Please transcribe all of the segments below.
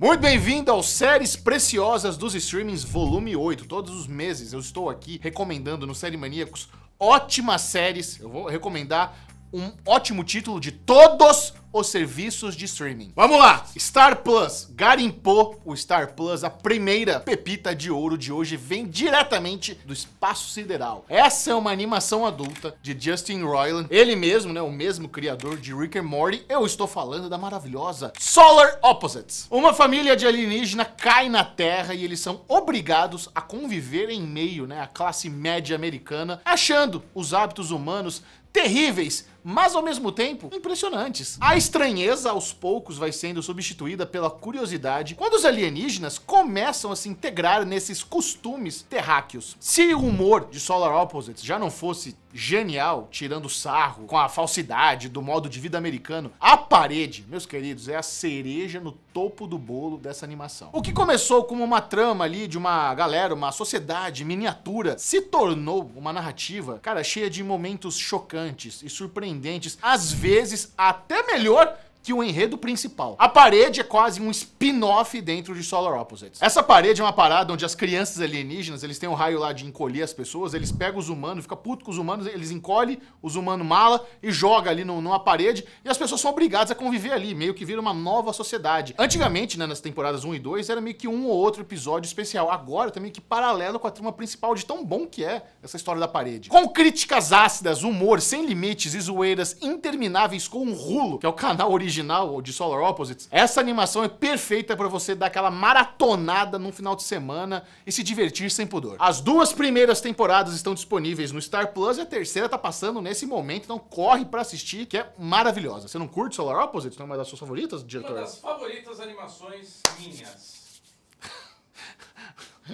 Muito bem-vindo ao Séries Preciosas dos Streamings, volume 8. Todos os meses eu estou aqui recomendando no Série Maníacos ótimas séries. Eu vou recomendar um ótimo título de todos os serviços de streaming. Vamos lá! Star Plus garimpou o Star Plus, a primeira pepita de ouro de hoje vem diretamente do espaço sideral. Essa é uma animação adulta de Justin Roiland, ele mesmo, né, o mesmo criador de Rick and Morty. Eu estou falando da maravilhosa Solar Opposites. Uma família de alienígena cai na Terra e eles são obrigados a conviver em meio, né, à classe média americana, achando os hábitos humanos terríveis mas ao mesmo tempo impressionantes. A estranheza aos poucos vai sendo substituída pela curiosidade quando os alienígenas começam a se integrar nesses costumes terráqueos. Se o humor de Solar Opposites já não fosse genial, tirando sarro com a falsidade do modo de vida americano, a parede, meus queridos, é a cereja no topo do bolo dessa animação. O que começou como uma trama ali de uma galera, uma sociedade miniatura, se tornou uma narrativa, cara, cheia de momentos chocantes e surpreendentes surpreendentes, às vezes até melhor que o enredo principal. A parede é quase um spin-off dentro de Solar Opposites. Essa parede é uma parada onde as crianças alienígenas, eles têm um raio lá de encolher as pessoas, eles pegam os humanos, fica puto com os humanos, eles encolhem, os humanos mala e joga ali no, numa parede e as pessoas são obrigadas a conviver ali, meio que vira uma nova sociedade. Antigamente, né, nas temporadas 1 e 2, era meio que um ou outro episódio especial. Agora também tá que paralelo com a trama principal de tão bom que é essa história da parede. Com críticas ácidas, humor sem limites e zoeiras intermináveis com um rulo, que é o canal original original, ou de Solar Opposites, essa animação é perfeita para você dar aquela maratonada num final de semana e se divertir sem pudor. As duas primeiras temporadas estão disponíveis no Star Plus e a terceira tá passando nesse momento, então corre para assistir, que é maravilhosa. Você não curte Solar Opposites? Não é uma das suas favoritas, diretora? Uma das favoritas animações minhas.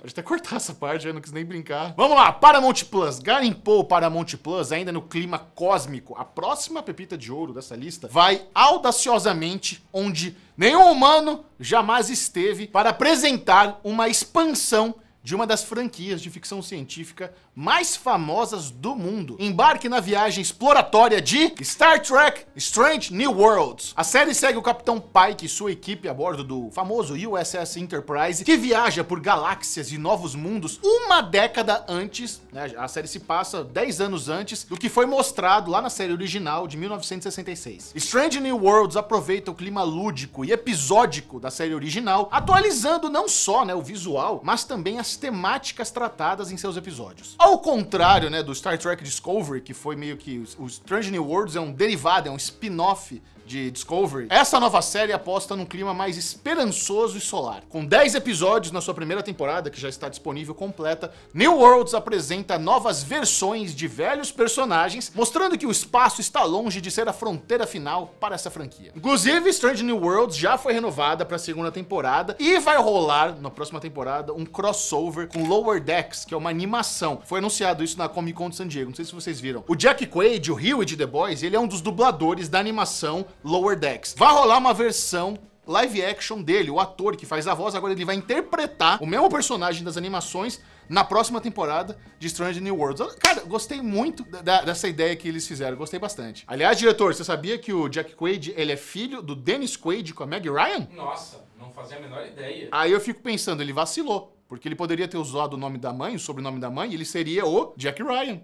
Pode até cortar essa parte, eu não quis nem brincar. Vamos lá, Paramount Plus. Garimpou o Paramount Plus ainda no clima cósmico. A próxima pepita de ouro dessa lista vai audaciosamente onde nenhum humano jamais esteve para apresentar uma expansão de uma das franquias de ficção científica mais famosas do mundo. Embarque na viagem exploratória de Star Trek Strange New Worlds. A série segue o Capitão Pike e sua equipe a bordo do famoso USS Enterprise, que viaja por galáxias e novos mundos uma década antes, né? a série se passa 10 anos antes do que foi mostrado lá na série original de 1966. Strange New Worlds aproveita o clima lúdico e episódico da série original, atualizando não só né, o visual, mas também as temáticas tratadas em seus episódios. Ao contrário, né, do Star Trek Discovery, que foi meio que os, os Strange New Worlds é um derivado, é um spin-off de Discovery, essa nova série aposta num clima mais esperançoso e solar. Com 10 episódios na sua primeira temporada, que já está disponível completa, New Worlds apresenta novas versões de velhos personagens, mostrando que o espaço está longe de ser a fronteira final para essa franquia. Inclusive, Strange New Worlds já foi renovada para a segunda temporada e vai rolar na próxima temporada um crossover com Lower Decks, que é uma animação. Foi anunciado isso na Comic Con de San Diego, não sei se vocês viram. O Jack Quaid, o Hewitt de The Boys, ele é um dos dubladores da animação Lower Decks. Vai rolar uma versão live action dele, o ator que faz a voz, agora ele vai interpretar o mesmo personagem das animações na próxima temporada de Strange New Worlds. Cara, gostei muito da, dessa ideia que eles fizeram, gostei bastante. Aliás, diretor, você sabia que o Jack Quaid, ele é filho do Dennis Quaid com a Meg Ryan? Nossa, não fazia a menor ideia. Aí eu fico pensando, ele vacilou, porque ele poderia ter usado o nome da mãe, o sobrenome da mãe, e ele seria o Jack Ryan.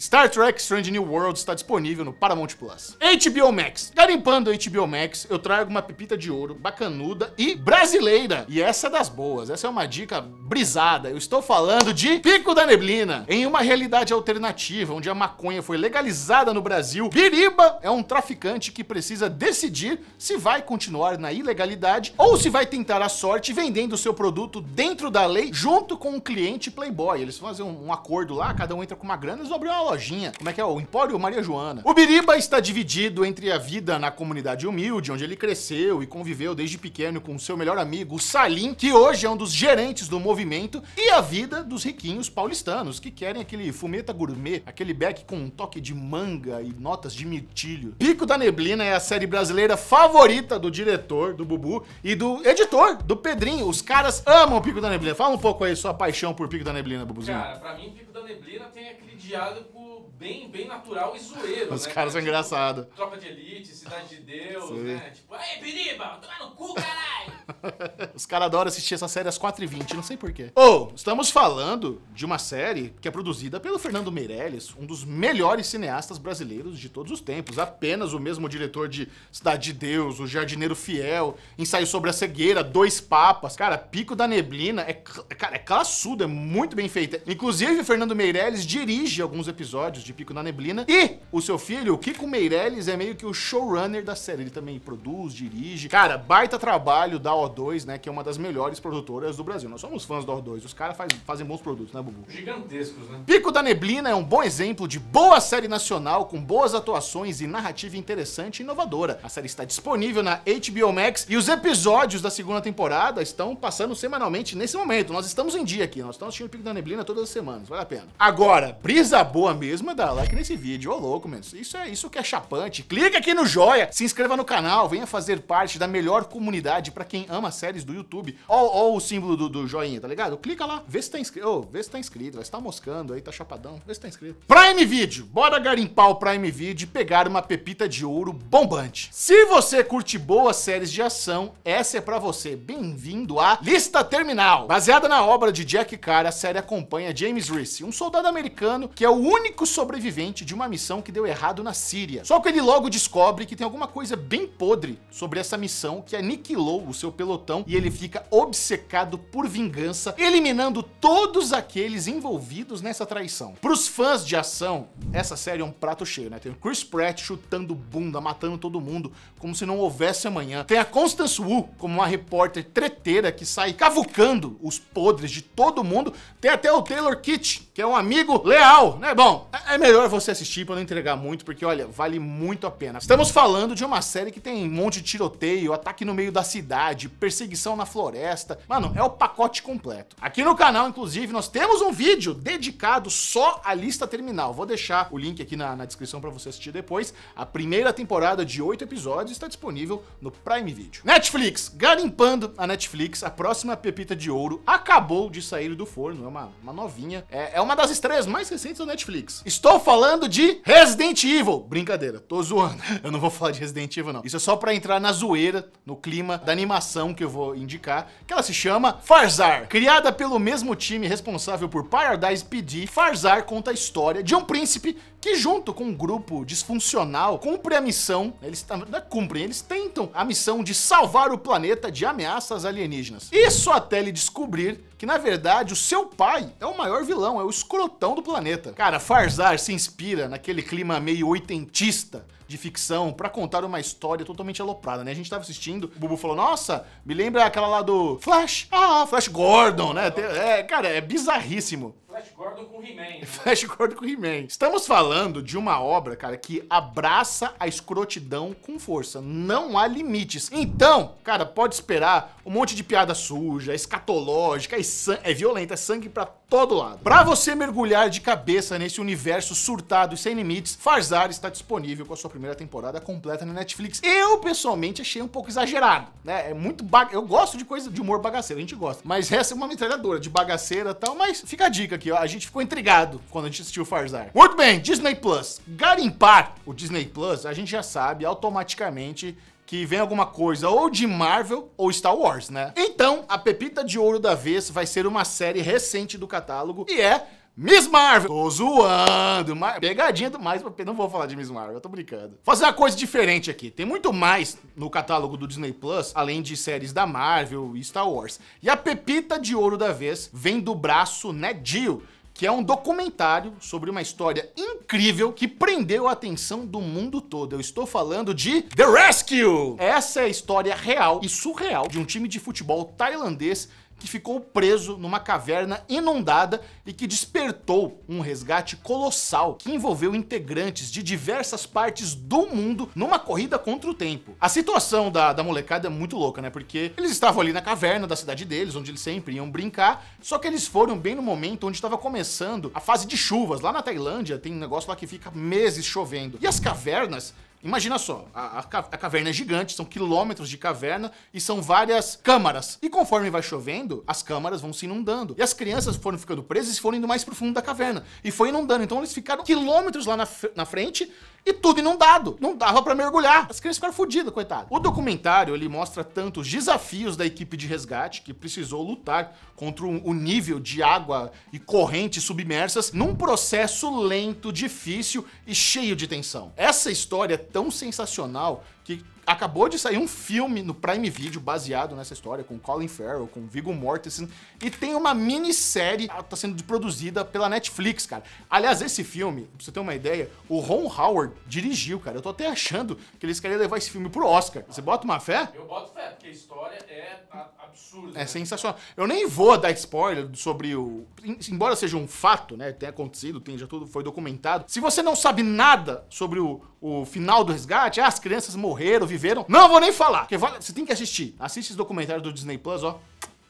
Star Trek Strange New World está disponível no Paramount Plus. HBO Max. Garimpando HBO Max, eu trago uma pepita de ouro bacanuda e brasileira. E essa é das boas, essa é uma dica brisada. Eu estou falando de Pico da Neblina. Em uma realidade alternativa, onde a maconha foi legalizada no Brasil, Biriba é um traficante que precisa decidir se vai continuar na ilegalidade ou se vai tentar a sorte vendendo seu produto dentro da lei junto com um cliente playboy. Eles fazem um, um acordo lá, cada um entra com uma grana, eles vão abrir uma lojinha. Como é que é? O Empório Maria Joana. O Biriba está dividido entre a vida na comunidade humilde, onde ele cresceu e conviveu desde pequeno com seu melhor amigo, Salim, que hoje é um dos gerentes do movimento, e a vida dos riquinhos paulistanos, que querem aquele fumeta gourmet, aquele beck com um toque de manga e notas de mirtilho. Pico da Neblina é a série brasileira favorita do diretor, do Bubu, e do editor, do Pedrinho. Os caras amam Pico da Neblina. Fala um pouco aí sua paixão por Pico da Neblina, Bubuzinho. Cara, pra mim, Pico da Neblina tem aquele diálogo bem, bem natural e zoeiro. Os né? caras são tipo, engraçados. Tropa de Elite, Cidade de Deus, Sim. né? Tipo, aí, Biriba, toma no cu, caralho! Os caras adoram assistir essa série às 4h20, não sei porquê. Ou, oh, estamos falando de uma série que é produzida pelo Fernando Meirelles, um dos melhores cineastas brasileiros de todos os tempos. Apenas o mesmo diretor de Cidade de Deus, O Jardineiro Fiel, Ensaio sobre a Cegueira, Dois Papas. Cara, Pico da Neblina é, cara, é classudo, é muito bem feita. Inclusive, o Fernando Meirelles dirige alguns episódios de Pico da Neblina e o seu filho, o Kiko Meirelles, é meio que o showrunner da série. Ele também produz, dirige. Cara, baita trabalho da o2, né, que é uma das melhores produtoras do Brasil. Nós somos fãs da O2, os caras faz, fazem bons produtos, né, Bubu? Gigantescos, né? Pico da Neblina é um bom exemplo de boa série nacional, com boas atuações e narrativa interessante e inovadora. A série está disponível na HBO Max e os episódios da segunda temporada estão passando semanalmente nesse momento. Nós estamos em dia aqui, nós estamos assistindo Pico da Neblina todas as semanas, vale a pena. Agora, brisa boa mesmo é dar like nesse vídeo, ô louco, mano. Isso é isso que é chapante. Clica aqui no joia, se inscreva no canal, venha fazer parte da melhor comunidade para quem ama séries do YouTube, ou o símbolo do, do, joinha, tá ligado? Clica lá, vê se tá inscrito. Oh, vê se tá inscrito, vai estar tá moscando aí, tá chapadão. Vê se tá inscrito. Prime Video, bora garimpar o Prime Video e pegar uma pepita de ouro bombante. Se você curte boas séries de ação, essa é para você. Bem-vindo à Lista Terminal. Baseada na obra de Jack Carr, a série acompanha James Reese, um soldado americano que é o único sobrevivente de uma missão que deu errado na Síria. Só que ele logo descobre que tem alguma coisa bem podre sobre essa missão que aniquilou o seu seu pelotão e ele fica obcecado por vingança, eliminando todos aqueles envolvidos nessa traição. Pros fãs de ação, essa série é um prato cheio, né? Tem o Chris Pratt chutando bunda, matando todo mundo, como se não houvesse amanhã. Tem a Constance Wu como uma repórter treteira que sai cavucando os podres de todo mundo. Tem até o Taylor Kitsch, que é um amigo leal, né? Bom, é, é melhor você assistir pra não entregar muito, porque olha, vale muito a pena. Estamos falando de uma série que tem um monte de tiroteio, ataque no meio da cidade, de perseguição na floresta. Mano, é o pacote completo. Aqui no canal, inclusive, nós temos um vídeo dedicado só à lista terminal. Vou deixar o link aqui na, na descrição para você assistir depois. A primeira temporada de oito episódios está disponível no Prime Video. Netflix, garimpando a Netflix, a próxima pepita de ouro acabou de sair do forno. É uma, uma novinha. É, é uma das estreias mais recentes da Netflix. Estou falando de Resident Evil. Brincadeira, tô zoando. Eu não vou falar de Resident Evil, não. Isso é só para entrar na zoeira, no clima da animação animação que eu vou indicar, que ela se chama Farzar. Criada pelo mesmo time responsável por Paradise PD, Farzar conta a história de um príncipe que junto com um grupo disfuncional cumpre a missão, eles não é cumprem, eles tentam a missão de salvar o planeta de ameaças alienígenas. Isso até ele descobrir que na verdade o seu pai é o maior vilão, é o escrotão do planeta. Cara, Farzar se inspira naquele clima meio oitentista de ficção para contar uma história totalmente aloprada, né? A gente tava assistindo, o Bubu falou, nossa, me lembra aquela lá do Flash, ah, Flash Gordon, né? É, cara, é bizarríssimo. Flash Gordon com He-Man. Né? Flash Gordon com He-Man. Estamos falando de uma obra, cara, que abraça a escrotidão com força. Não há limites. Então, cara, pode esperar um monte de piada suja, escatológica, é, é violenta, é sangue pra todo lado. Pra você mergulhar de cabeça nesse universo surtado e sem limites, Farzar está disponível com a sua primeira temporada completa na Netflix. Eu, pessoalmente, achei um pouco exagerado, né? É muito bag... Eu gosto de coisa de humor bagaceiro, a gente gosta. Mas essa é uma metralhadora de bagaceira e tal, mas fica a dica aqui, ó. A gente ficou intrigado quando a gente assistiu o Farzar. Muito bem, Disney Plus. Garimpar o Disney Plus, a gente já sabe automaticamente que vem alguma coisa ou de Marvel ou Star Wars, né? Então, a pepita de ouro da vez vai ser uma série recente do catálogo e é Miss Marvel. Tô zoando, mas pegadinha do mais, não vou falar de Miss Marvel, eu tô brincando. Fazer uma coisa diferente aqui. Tem muito mais no catálogo do Disney Plus, além de séries da Marvel e Star Wars. E a pepita de ouro da vez vem do braço Ned né, Geo, que é um documentário sobre uma história incrível que prendeu a atenção do mundo todo. Eu estou falando de The Rescue! Essa é a história real e surreal de um time de futebol tailandês que ficou preso numa caverna inundada e que despertou um resgate colossal que envolveu integrantes de diversas partes do mundo numa corrida contra o tempo. A situação da, da molecada é muito louca, né? Porque eles estavam ali na caverna da cidade deles, onde eles sempre iam brincar, só que eles foram bem no momento onde estava começando a fase de chuvas. Lá na Tailândia tem um negócio lá que fica meses chovendo. E as cavernas Imagina só, a, a, caverna é gigante, são quilômetros de caverna e são várias câmaras. E conforme vai chovendo, as câmaras vão se inundando. E as crianças foram ficando presas e foram indo mais pro fundo da caverna. E foi inundando. Então eles ficaram quilômetros lá na, na frente e tudo inundado. Não dava para mergulhar. As crianças ficaram fodidas, coitado. O documentário, ele mostra tanto os desafios da equipe de resgate que precisou lutar contra o nível de água e correntes submersas num processo lento, difícil e cheio de tensão. Essa história tão sensacional que acabou de sair um filme no Prime Video baseado nessa história, com Colin Farrell, com Viggo Mortensen, e tem uma minissérie que tá sendo produzida pela Netflix, cara. Aliás, esse filme, pra você ter uma ideia, o Ron Howard dirigiu, cara. Eu tô até achando que eles querem levar esse filme pro Oscar. Você bota uma fé? Eu boto fé, porque a história é absurda. É né? sensacional. Eu nem vou dar spoiler sobre o... Embora seja um fato, né, tenha acontecido, tem, já tudo foi documentado. Se você não sabe nada sobre o, o final do resgate, ah, as crianças morreram, viveram. Não vou nem falar, porque vale, você tem que assistir. Assiste esse documentário do Disney Plus, ó.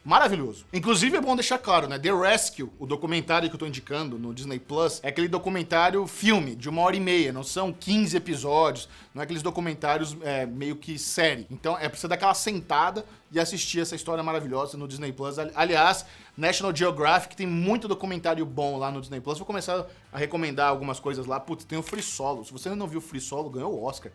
Maravilhoso. Inclusive é bom deixar claro, né? The Rescue, o documentário que eu tô indicando no Disney Plus, é aquele documentário filme de uma hora e meia, não são 15 episódios, não é aqueles documentários é, meio que série. Então é preciso daquela dar aquela sentada e assistir essa história maravilhosa no Disney Plus. Aliás, National Geographic tem muito documentário bom lá no Disney Plus. Vou começar a recomendar algumas coisas lá. Putz, tem o Free Solo. Se você ainda não viu o Free Solo, ganhou o Oscar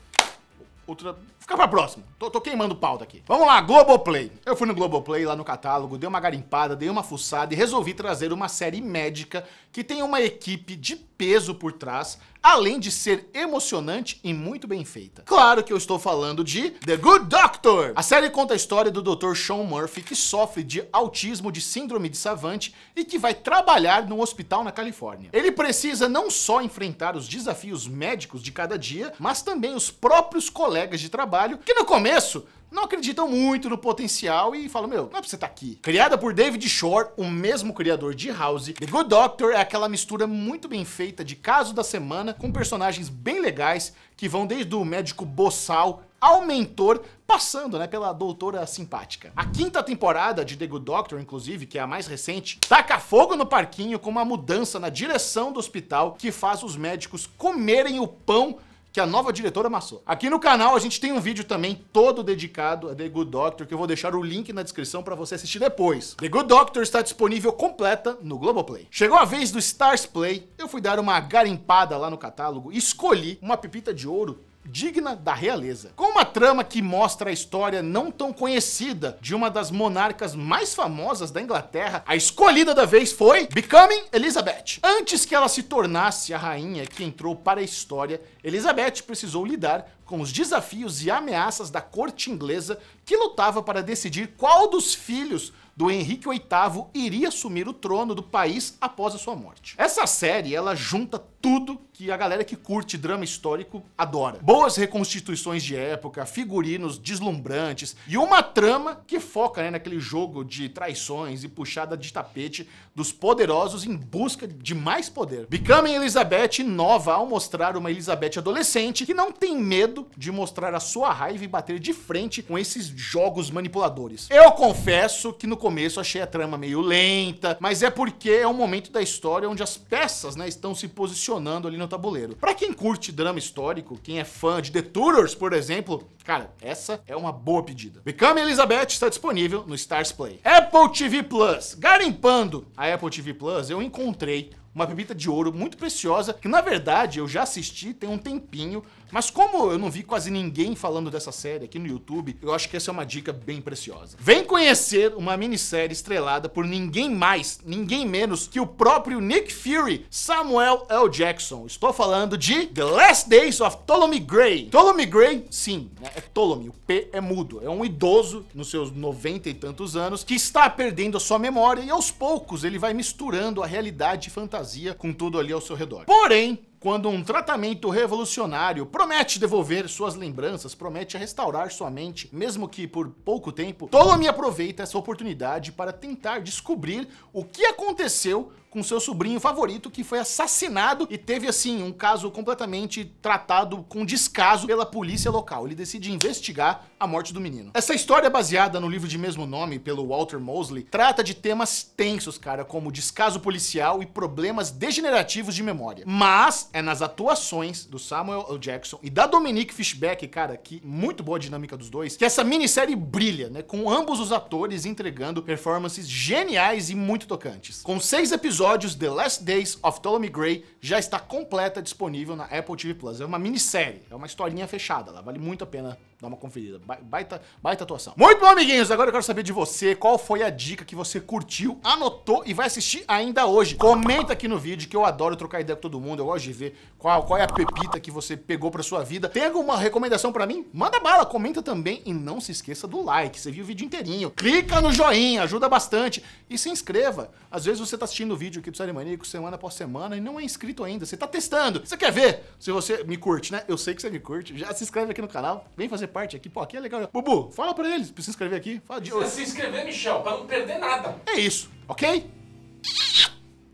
outra. Fica pra próxima. Tô, tô queimando pauta aqui. Vamos lá, Globoplay. Eu fui no Globoplay lá no catálogo, dei uma garimpada, dei uma fuçada e resolvi trazer uma série médica que tem uma equipe de peso por trás além de ser emocionante e muito bem feita. Claro que eu estou falando de The Good Doctor. A série conta a história do Dr. Sean Murphy, que sofre de autismo de síndrome de Savante e que vai trabalhar num hospital na Califórnia. Ele precisa não só enfrentar os desafios médicos de cada dia, mas também os próprios colegas de trabalho, que no começo não acreditam muito no potencial e falam, meu, não é pra você estar tá aqui. Criada por David Shore, o mesmo criador de House, The Good Doctor é aquela mistura muito bem feita de caso da semana com personagens bem legais que vão desde o médico boçal ao mentor, passando né, pela doutora simpática. A quinta temporada de The Good Doctor, inclusive, que é a mais recente, taca fogo no parquinho com uma mudança na direção do hospital que faz os médicos comerem o pão que a nova diretora amassou. Aqui no canal a gente tem um vídeo também todo dedicado a The Good Doctor, que eu vou deixar o link na descrição para você assistir depois. The Good Doctor está disponível completa no Globoplay. Chegou a vez do Stars Play, eu fui dar uma garimpada lá no catálogo e escolhi uma pepita de ouro digna da realeza. Com uma trama que mostra a história não tão conhecida de uma das monarcas mais famosas da Inglaterra, a escolhida da vez foi Becoming Elizabeth. Antes que ela se tornasse a rainha que entrou para a história, Elizabeth precisou lidar com os desafios e ameaças da corte inglesa que lutava para decidir qual dos filhos do Henrique VIII iria assumir o trono do país após a sua morte. Essa série, ela junta tudo que a galera que curte drama histórico adora. Boas reconstituições de época, figurinos deslumbrantes e uma trama que foca né, naquele jogo de traições e puxada de tapete dos poderosos em busca de mais poder. Becoming Elizabeth nova ao mostrar uma Elizabeth adolescente que não tem medo de mostrar a sua raiva e bater de frente com esses jogos manipuladores. Eu confesso que no começo achei a trama meio lenta, mas é porque é um momento da história onde as peças né, estão se posicionando ali no tabuleiro. Para quem curte drama histórico, quem é fã de The Tudors, por exemplo, cara, essa é uma boa pedida. Becoming Elizabeth está disponível no Stars Play. Apple TV Plus, garimpando a a Apple TV Plus, eu encontrei uma pepita de ouro muito preciosa, que na verdade eu já assisti tem um tempinho, mas como eu não vi quase ninguém falando dessa série aqui no YouTube, eu acho que essa é uma dica bem preciosa. Vem conhecer uma minissérie estrelada por ninguém mais, ninguém menos que o próprio Nick Fury, Samuel L. Jackson. Estou falando de The Last Days of Ptolemy Gray. Ptolemy Gray, sim, né, é Ptolemy, o P é mudo, é um idoso nos seus 90 e tantos anos que está perdendo a sua memória e aos poucos ele vai misturando a realidade e fantasia fantasia com tudo ali ao seu redor. Porém, quando um tratamento revolucionário promete devolver suas lembranças, promete restaurar sua mente, mesmo que por pouco tempo, Tommy aproveita essa oportunidade para tentar descobrir o que aconteceu com seu sobrinho favorito que foi assassinado e teve assim um caso completamente tratado com descaso pela polícia local. Ele decide investigar a morte do menino. Essa história baseada no livro de mesmo nome pelo Walter Mosley trata de temas tensos, cara, como descaso policial e problemas degenerativos de memória. Mas é nas atuações do Samuel L. Jackson e da Dominique Fishback, cara, que muito boa a dinâmica dos dois, que essa minissérie brilha, né? Com ambos os atores entregando performances geniais e muito tocantes. Com seis episódios, The Last Days of Ptolemy Gray já está completa, disponível na Apple TV Plus. É uma minissérie, é uma historinha fechada, ela vale muito a pena Dá uma conferida. Baita, baita atuação. Muito bom, amiguinhos. Agora eu quero saber de você qual foi a dica que você curtiu, anotou e vai assistir ainda hoje. Comenta aqui no vídeo que eu adoro trocar ideia com todo mundo. Eu gosto de ver qual, qual é a pepita que você pegou pra sua vida. Tem alguma recomendação pra mim? Manda bala, comenta também e não se esqueça do like. Você viu o vídeo inteirinho. Clica no joinha, ajuda bastante. E se inscreva. Às vezes você tá assistindo o vídeo aqui do Série Maníaco semana após semana e não é inscrito ainda. Você tá testando. Você quer ver se você me curte, né? Eu sei que você me curte. Já se inscreve aqui no canal. Vem fazer parte aqui, pô, aqui é legal. Bubu, fala pra eles, precisa inscrever aqui. Fala de... Precisa se inscrever, Michel, pra não perder nada. É isso, ok?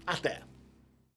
Até.